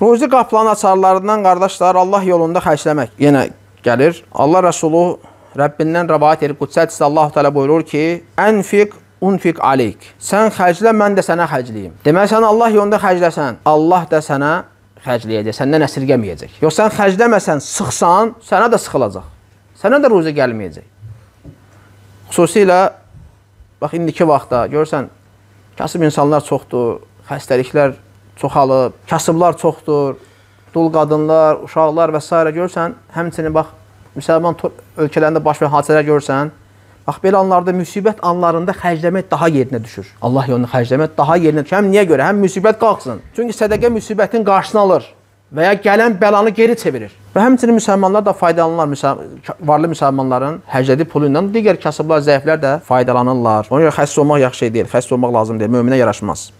Ruzi qaplan açarlarından qardaşlar Allah yolunda xərcləmək yenə gəlir. Allah Rəsulu Rəbbindən rəvayət edir. Qudsə hədisdə Allah Teala buyurur ki: "Ənfiq unfiq aleyk." Sən xərclə, mən də sənə xərcləyim. Deməli sən Allah yolunda xərcləsən, Allah da sənə xərcləyəcək, səndən əsirgəməyəcək. Yox sən xərcləməsən, sıxsan, sənə də sıxılacaq. Sənə də ruzi gəlməyəcək. Xüsusilə bax indiki vaxtda görsən kasıb insanlar çoxdur, xəstəliklər çoxalıb, kasıblar çoxdur, dul qadınlar, uşaqlar və s. görsən, həmçinin bax, müsəlman ölkələrində baş verən hadisələr görsən, bax, belə anlarda, müsibət anlarında xərcləmək daha yerinə düşür. Allah yolunu xərcləmək daha yerinə düşür. Həm niyə görə? Həm müsibət qalxsın. Çünki sədəqə müsibətin qarşısını alır və ya gələn bəlanı geri çevirir. Və həmçinin müsəlmanlar da faydalanırlar, müsəl varlı müsəlmanların həcədi pulu ilə digər kasıblar, zəiflər də faydalanırlar. Ona görə xəsis olmaq yaxşı şey deyil, xəsis olmaq lazım deyil, möminə yaraşmaz.